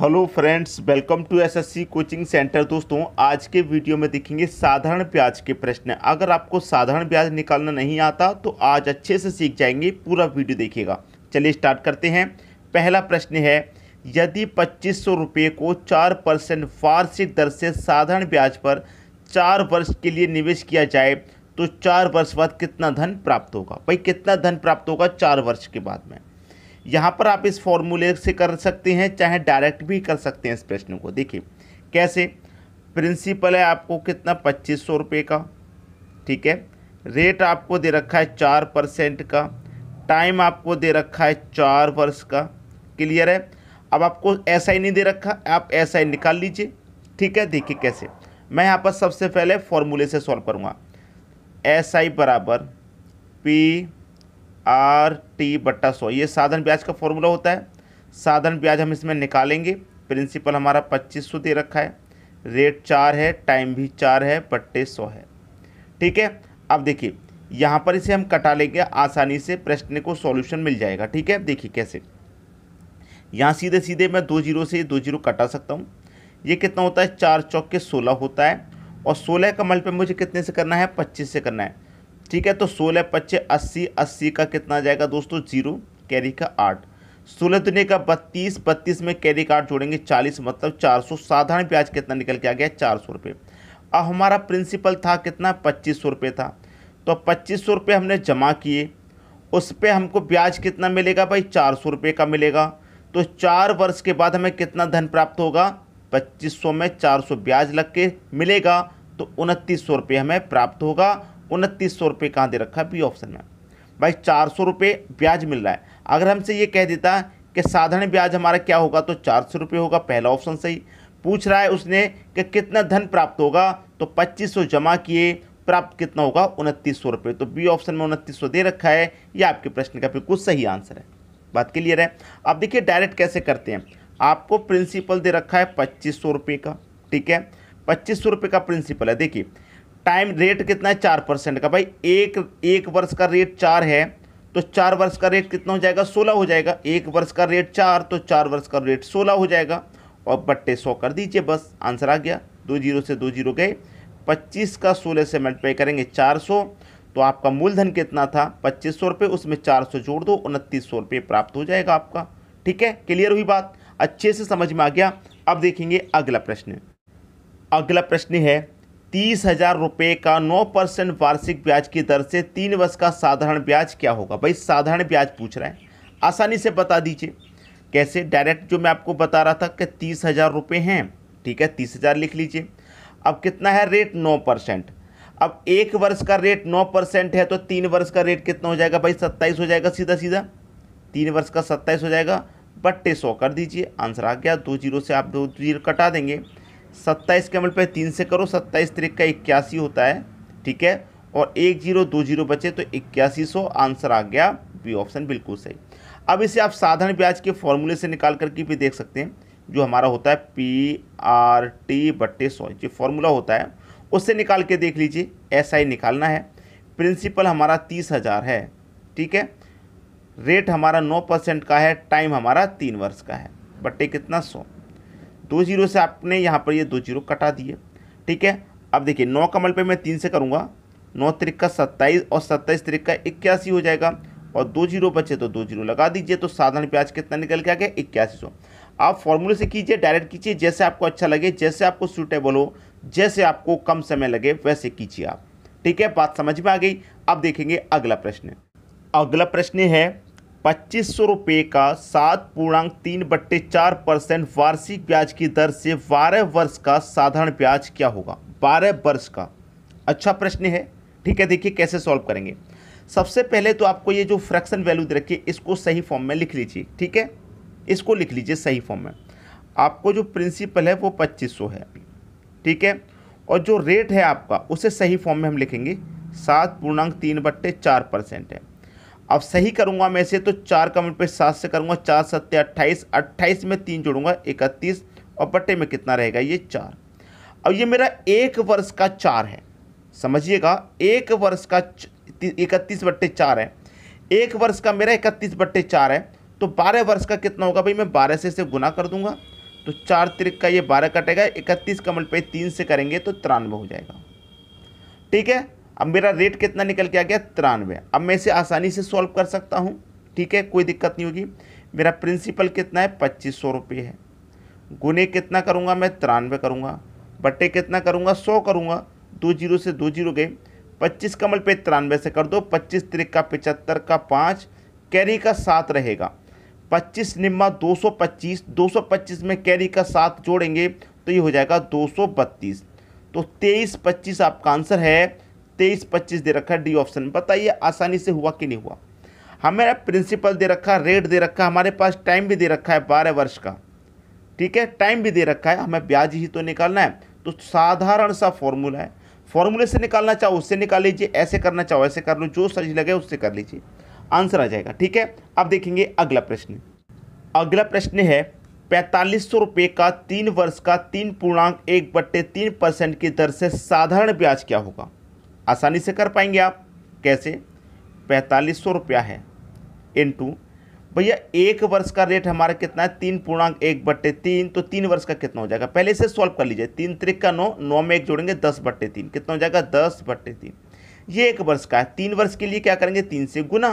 hello friends welcome to SSC coaching centre दोस्तों आज के वीडियो में देखेंगे साधारण ब्याज के प्रश्न अगर आपको साधारण ब्याज निकालना नहीं आता तो आज अच्छे से सीख जाएंगे पूरा वीडियो देखिएगा चलिए स्टार्ट करते हैं पहला प्रश्न है यदि पच्चीस सौ रुपये को चार परसेंट वार्षिक दर से साधारण ब्याज पर चार वर्ष के लिए निवेश किया जाए तो चार वर्ष बाद कितना धन प्राप्त होगा भाई कितना धन प्राप्त होगा चार वर्ष के बाद में यहाँ पर आप इस फॉर्मूले से कर सकते हैं चाहे डायरेक्ट भी कर सकते हैं इस प्रश्न को देखिए कैसे प्रिंसिपल है आपको कितना पच्चीस सौ रुपये का ठीक है रेट आपको दे रखा है चार परसेंट का टाइम आपको दे रखा है चार वर्ष का क्लियर है अब आपको ऐसा ही नहीं दे रखा आप ऐसा ही निकाल लीजिए ठीक है देखिए कैसे मैं यहाँ पर सबसे पहले फॉर्मूले से सॉल्व करूँगा एस आई बराबर पी आर टी बट्टा सौ ये साधन ब्याज का फॉर्मूला होता है साधन ब्याज हम इसमें निकालेंगे प्रिंसिपल हमारा पच्चीस सौ दे रखा है रेट चार है टाइम भी चार है बट्टे सौ है ठीक है अब देखिए यहाँ पर इसे हम कटा लेंगे आसानी से प्रश्न को सॉल्यूशन मिल जाएगा ठीक है देखिए कैसे यहाँ सीधे सीधे मैं दो जीरो से दो जीरो कटा सकता हूँ ये कितना होता है चार चौके सोलह होता है और सोलह का मल पे मुझे कितने से करना है पच्चीस से करना है ठीक है तो सोलह पच्चे अस्सी अस्सी का कितना जाएगा दोस्तों जीरो कैरी का आठ सोलह दुनिया का बत्तीस बत्तीस में कैरी का आठ जोड़ेंगे चालीस मतलब चार सौ साधारण ब्याज कितना निकल के आ गया चार सौ रुपये अब हमारा प्रिंसिपल था कितना पच्चीस सौ रुपये था तो पच्चीस सौ रुपये हमने जमा किए उस पर हमको ब्याज कितना मिलेगा भाई चार सौ रुपये का मिलेगा तो चार वर्ष के बाद हमें कितना धन प्राप्त होगा पच्चीस सौ में चार सौ ब्याज लग के मिलेगा तो उनतीस सौ रुपये हमें प्राप्त होगा उनतीस सौ रुपये कहाँ दे रखा है बी ऑप्शन में भाई चार सौ रुपये ब्याज मिल रहा है अगर हमसे ये कह देता कि साधारण ब्याज हमारा क्या होगा तो चार सौ रुपये होगा पहला ऑप्शन सही पूछ रहा है उसने कि कितना धन प्राप्त होगा तो पच्चीस सौ जमा किए प्राप्त कितना होगा उनतीस सौ रुपये तो बी ऑप्शन में उनतीस सौ दे रखा है ये आपके प्रश्न का बिल्कुल सही आंसर है बात क्लियर है अब देखिए डायरेक्ट कैसे करते हैं आपको प्रिंसिपल दे रखा है पच्चीस सौ रुपये का ठीक है पच्चीस सौ रुपये का प्रिंसिपल है देखिए टाइम रेट कितना है चार परसेंट का भाई एक एक वर्ष का रेट चार है तो चार वर्ष का रेट कितना हो जाएगा सोलह हो जाएगा एक वर्ष का रेट चार तो चार वर्ष का रेट सोलह हो जाएगा और बट्टे सौ कर दीजिए बस आंसर आ गया दो जीरो से दो जीरो गए पच्चीस का सोलह से मल्टीप्लाई करेंगे चार सौ तो आपका मूलधन कितना था पच्चीस सौ रुपये उसमें चार सौ जोड़ दो उनतीस सौ रुपये प्राप्त हो जाएगा आपका ठीक है क्लियर हुई बात अच्छे से समझ में आ गया अब देखेंगे अगला प्रश्न अगला प्रश्न है तीस हजार रुपये का नौ परसेंट वार्षिक ब्याज की दर से तीन वर्ष का साधारण ब्याज क्या होगा भाई साधारण ब्याज पूछ रहा है आसानी से बता दीजिए कैसे डायरेक्ट जो मैं आपको बता रहा था कि तीस हज़ार रुपये हैं ठीक है तीस हज़ार लिख लीजिए अब कितना है रेट नौ परसेंट अब एक वर्ष का रेट नौ परसेंट है तो तीन वर्ष का रेट कितना हो जाएगा भाई सत्ताईस हो जाएगा सीधा सीधा तीन वर्ष का सत्ताईस हो जाएगा बट्टे सौ कर दीजिए आंसर आ गया दो जीरो से आप दो जीरो कटा देंगे सत्ताईस के मल्ट पर तीन से करो सत्ताईस तरीक का इक्यासी होता है ठीक है और एक जीरो दो जीरो बचे तो इक्यासी सौ आंसर आ गया बी ऑप्शन बिल्कुल सही अब इसे आप साधारण ब्याज के फॉर्मूले से निकाल करके भी देख सकते हैं जो हमारा होता है पी आर टी बट्टे सौ जो फॉर्मूला होता है उससे निकाल के देख लीजिए एस आई निकालना है प्रिंसिपल हमारा तीस हज़ार है ठीक है रेट हमारा नौ परसेंट का है टाइम हमारा तीन वर्ष का है बट्टे कितना सौ दो जीरो से आपने यहाँ पर ये दो जीरो कटा दिए ठीक है अब देखिए नौ का पर मैं तीन से करूँगा नौ तरीक का सत्ताईस और सत्ताईस तरीक का इक्यासी हो जाएगा और दो जीरो बचे तो दो जीरो लगा दीजिए तो साधारण प्याज कितना निकल के आ गया इक्यासी सौ आप फॉर्मूले से कीजिए डायरेक्ट कीजिए जैसे आपको अच्छा लगे जैसे आपको सूटेबल हो जैसे आपको कम समय लगे वैसे कीजिए आप ठीक है बात समझ में आ गई अब देखेंगे अगला प्रश्न अगला प्रश्न है पच्चीस सौ रुपये का सात पूर्णांक तीन बट्टे चार परसेंट वार्षिक ब्याज की दर से बारह वर्ष का साधारण ब्याज क्या होगा बारह वर्ष का अच्छा प्रश्न है ठीक है देखिए कैसे सॉल्व करेंगे सबसे पहले तो आपको ये जो फ्रैक्शन वैल्यू दे रखिए इसको सही फॉर्म में लिख लीजिए ठीक है इसको लिख लीजिए सही फॉर्म में आपको जो प्रिंसिपल है वो पच्चीस सौ है ठीक है और जो रेट है आपका उसे सही फॉर्म में हम लिखेंगे सात पूर्णांक तीन बट्टे चार परसेंट है अब सही करूंगा मैं इसे तो चार का पे सात से करूंगा चार सत्य अट्ठाईस अट्ठाईस में तीन जोड़ूंगा इकतीस और बट्टे में कितना रहेगा ये चार अब ये मेरा एक वर्ष का चार है समझिएगा एक वर्ष का इकतीस बट्टे चार है एक वर्ष का मेरा इकतीस बट्टे चार है तो बारह वर्ष का कितना होगा भाई मैं बारह से इसे गुना कर दूंगा तो चार तिर का ये बारह कटेगा इकतीस कमल पे तीन से करेंगे तो तिरानवे हो जाएगा ठीक है अब मेरा रेट कितना निकल के आ गया तिरानवे अब मैं इसे आसानी से सॉल्व कर सकता हूँ ठीक है कोई दिक्कत नहीं होगी मेरा प्रिंसिपल कितना है पच्चीस सौ रुपये है गुने कितना करूँगा मैं तिरानवे करूँगा बट्टे कितना करूँगा सौ करूँगा दो जीरो से दो जीरो गए पच्चीस कमल पे तिरानवे से कर दो पच्चीस त्रिक का का पाँच कैरी का सात रहेगा पच्चीस निम्मा दो सौ पच्चीस दो सौ पच्चीस में कैरी का सात जोड़ेंगे तो ये हो जाएगा दो सौ बत्तीस तो तेईस पच्चीस आपका आंसर है तेईस पच्चीस दे रखा है डी ऑप्शन बताइए आसानी से हुआ कि नहीं हुआ हमें प्रिंसिपल दे रखा है रेट दे रखा है हमारे पास टाइम भी दे रखा है बारह वर्ष का ठीक है टाइम भी दे रखा है हमें ब्याज ही तो निकालना है तो साधारण सा फॉर्मूला है फॉर्मूले से निकालना चाहो उससे निकाल लीजिए ऐसे करना चाहो ऐसे कर लो जो सही लगे उससे कर लीजिए आंसर आ जाएगा ठीक है अब देखेंगे अगला प्रश्न अगला प्रश्न है पैंतालीस सौ रुपये का तीन वर्ष का तीन पूर्णांक एक बट्टे तीन परसेंट की दर से साधारण ब्याज क्या होगा आसानी से कर पाएंगे आप कैसे पैंतालीस सौ रुपया है इनटू भैया एक वर्ष का रेट हमारा कितना है तीन पूर्णांक एक बट्टे तीन तो तीन वर्ष का कितना हो जाएगा पहले से सॉल्व कर लीजिए तीन त्रिक का नौ नौ में एक जोड़ेंगे दस बट्टे तीन कितना हो जाएगा दस बट्टे तीन ये एक वर्ष का है तीन वर्ष के लिए क्या करेंगे तीन से गुना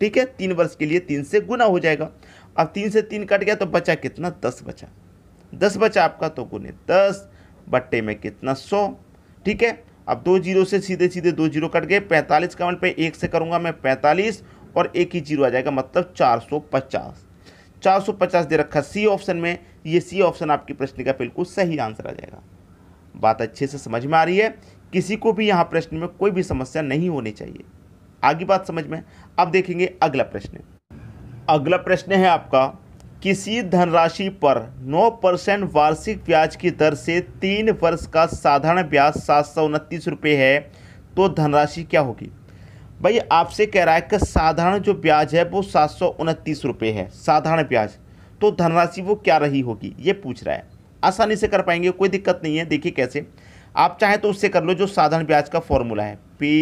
ठीक है तीन वर्ष के लिए तीन से गुना हो जाएगा अब तीन से तीन कट गया तो बचा कितना दस बचा दस बचा आपका तो गुने दस बट्टे में कितना सौ ठीक है अब दो जीरो से सीधे सीधे दो जीरो कट गए पैंतालीस मन पे एक से करूँगा मैं पैंतालीस और एक ही जीरो आ जाएगा मतलब चार सौ पचास चार सौ पचास दे रखा सी ऑप्शन में ये सी ऑप्शन आपकी प्रश्न का बिल्कुल सही आंसर आ जाएगा बात अच्छे से समझ में आ रही है किसी को भी यहाँ प्रश्न में कोई भी समस्या नहीं होनी चाहिए आगे बात समझ में अब देखेंगे अगला प्रश्न अगला प्रश्न है आपका किसी धनराशि पर 9 परसेंट वार्षिक ब्याज की दर से तीन वर्ष का साधारण ब्याज सात सौ उनतीस रुपये है तो धनराशि क्या होगी भाई आपसे कह रहा है कि साधारण जो ब्याज है वो सात सौ उनतीस रुपये है साधारण ब्याज तो धनराशि वो क्या रही होगी ये पूछ रहा है आसानी से कर पाएंगे कोई दिक्कत नहीं है देखिए कैसे आप चाहें तो उससे कर लो जो साधारण ब्याज का फॉर्मूला है पी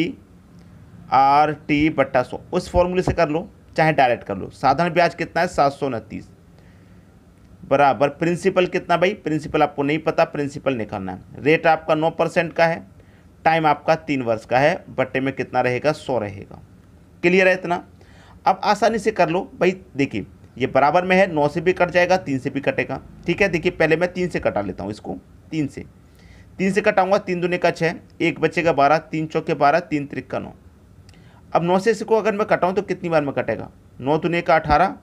आर टी बट्टा सौ उस फॉर्मूले से कर लो चाहे डायरेक्ट कर लो साधारण ब्याज कितना है सात सौ उनतीस बराबर प्रिंसिपल कितना भाई प्रिंसिपल आपको नहीं पता प्रिंसिपल निकालना है रेट आपका नौ परसेंट का है टाइम आपका तीन वर्ष का है बट्टे में कितना रहेगा सौ रहेगा क्लियर है इतना अब आसानी से कर लो भाई देखिए ये बराबर में है नौ से भी कट जाएगा तीन से भी कटेगा ठीक है देखिए पहले मैं तीन से कटा लेता हूँ इसको तीन से तीन से कटाऊँगा तीन दुनिया का छः एक बचेगा बारह तीन चौके बारह तीन त्रिक का नौ अब नौ से इसको अगर मैं कटाऊँ तो कितनी बार में कटेगा नौ दुनिया का अठारह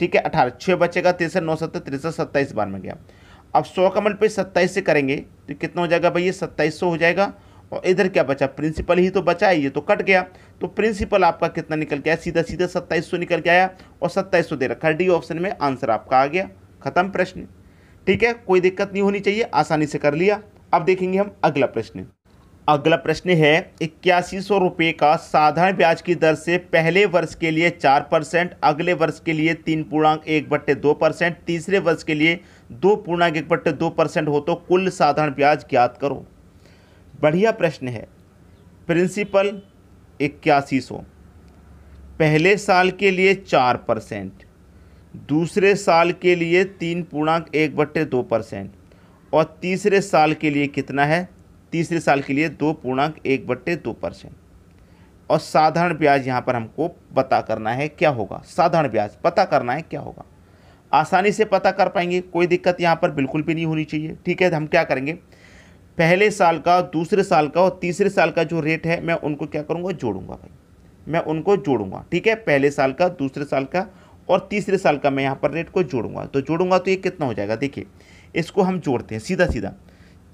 ठीक है अठारह छः बचेगा तिरसठ नौ सत्तर तिरसठ सत्ताईस बार में गया अब सौ का मल्टीपल सत्ताईस से करेंगे तो कितना हो जाएगा भैया सत्ताईस सौ हो जाएगा और इधर क्या बचा प्रिंसिपल ही तो बचा है ये तो कट गया तो प्रिंसिपल आपका कितना निकल के आया सीधा सीधा सत्ताईस सौ निकल के आया और सत्ताईस सौ दे रखा डी ऑप्शन में आंसर आपका आ गया खत्म प्रश्न ठीक है कोई दिक्कत नहीं होनी चाहिए आसानी से कर लिया अब देखेंगे हम अगला प्रश्न अगला प्रश्न है इक्यासी सौ रुपये का साधारण ब्याज की दर से पहले वर्ष के लिए चार परसेंट अगले वर्ष के लिए तीन पूर्णांक एक बट्टे दो परसेंट तीसरे वर्ष के लिए दो पूर्णांक एक बट्टे दो परसेंट हो तो कुल साधारण ब्याज ज्ञात करो बढ़िया प्रश्न है प्रिंसिपल इक्यासी सौ पहले साल के लिए चार परसेंट दूसरे साल के लिए तीन पूर्णांक एक बट्टे दो परसेंट और तीसरे साल के लिए कितना है तीसरे साल के लिए दो पूर्णांक एक बट्टे दो परसेंट और साधारण ब्याज यहाँ पर हमको पता करना है क्या होगा साधारण ब्याज पता करना है क्या होगा आसानी से पता कर पाएंगे कोई दिक्कत यहाँ पर बिल्कुल भी नहीं होनी चाहिए ठीक है हम क्या करेंगे पहले साल का दूसरे साल का और तीसरे साल का जो रेट है मैं उनको क्या करूँगा जोड़ूंगा भाई मैं उनको जोड़ूंगा ठीक है पहले साल का दूसरे साल का और तीसरे साल का मैं यहाँ पर रेट को जोड़ूंगा तो जोड़ूंगा तो ये कितना हो जाएगा देखिए इसको हम जोड़ते हैं सीधा सीधा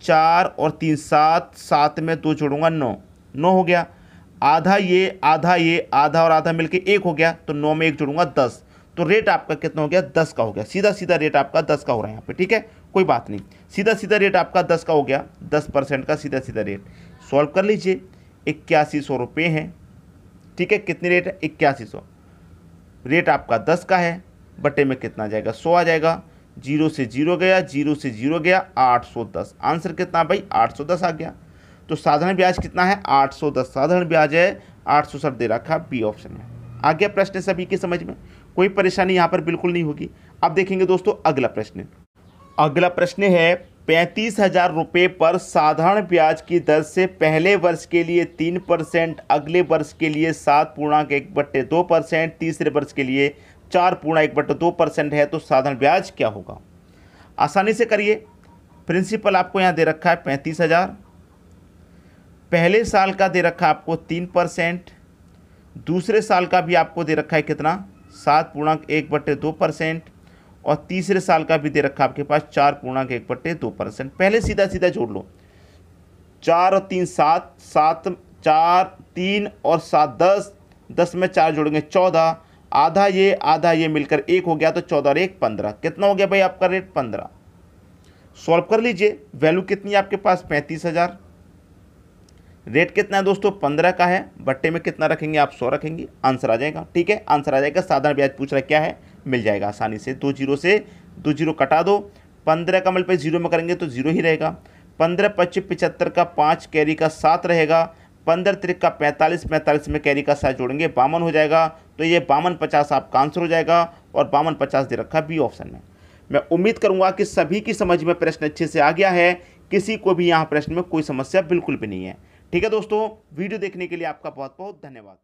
चार और तीन सात सात में दो जोड़ूंगा नौ नौ हो गया आधा ये आधा ये आधा और आधा मिलके एक हो गया तो नौ में एक जोड़ूंगा दस तो रेट आपका कितना हो गया दस का हो गया सीधा सीधा रेट आपका दस का हो रहा है यहाँ पे ठीक है कोई बात नहीं सीधा सीधा रेट आपका दस का हो गया दस परसेंट का सीधा सीधा रेट सॉल्व कर लीजिए इक्यासी सौ रुपये हैं ठीक है कितनी रेट है इक्यासी सौ रेट आपका दस का है बटे में कितना जाएगा सौ आ जाएगा जीरो से जीरो गया जीरो से जीरो गया 810 आंसर कितना भाई 810 आ गया तो साधारण ब्याज कितना है 810 साधारण ब्याज है आठ सौ दे रखा बी ऑप्शन में आ गया प्रश्न सभी की समझ में कोई परेशानी यहाँ पर बिल्कुल नहीं होगी अब देखेंगे दोस्तों अगला प्रश्न अगला प्रश्न है पैंतीस हजार रुपये पर साधारण ब्याज की दर से पहले वर्ष के लिए तीन परसेंट अगले वर्ष के लिए सात पूर्णांक एक बट्टे दो परसेंट तीसरे वर्ष के लिए चार पूर्णा एक बट्टे दो परसेंट है तो साधारण ब्याज क्या होगा आसानी से करिए प्रिंसिपल आपको यहाँ दे रखा है पैंतीस हज़ार पहले साल का दे रखा है आपको तीन परसेंट दूसरे साल का भी आपको दे रखा है कितना सात पूर्णांक एक बट्टे दो परसेंट और तीसरे साल का भी दे रखा है आपके पास चार पूर्णांक एक बट्टे दो परसेंट पहले सीधा सीधा जोड़ लो चार और तीन सात सात चार तीन और सात दस दस में चार जोड़ेंगे चौदह आधा ये आधा ये मिलकर एक हो गया तो चौदह और एक पंद्रह कितना हो गया भाई आपका रेट पंद्रह सॉल्व कर लीजिए वैल्यू कितनी है आपके पास पैंतीस हज़ार रेट कितना है दोस्तों पंद्रह का है बट्टे में कितना रखेंगे आप सौ रखेंगे आंसर आ जाएगा ठीक है आंसर आ जाएगा साधारण ब्याज पूछ रहा क्या है मिल जाएगा आसानी से दो जीरो से दो जीरो कटा दो पंद्रह का पर जीरो में करेंगे तो जीरो ही रहेगा पंद्रह पच्चीस पिछहत्तर का पाँच कैरी का सात रहेगा पंद्रह तरीक का पैंतालीस पैंतालीस में कैरी का साइज जोड़ेंगे बावन हो जाएगा तो ये बावन पचास आपका आंसर हो जाएगा और बावन पचास दे रखा बी ऑप्शन में मैं उम्मीद करूंगा कि सभी की समझ में प्रश्न अच्छे से आ गया है किसी को भी यहाँ प्रश्न में कोई समस्या बिल्कुल भी नहीं है ठीक है दोस्तों वीडियो देखने के लिए आपका बहुत बहुत धन्यवाद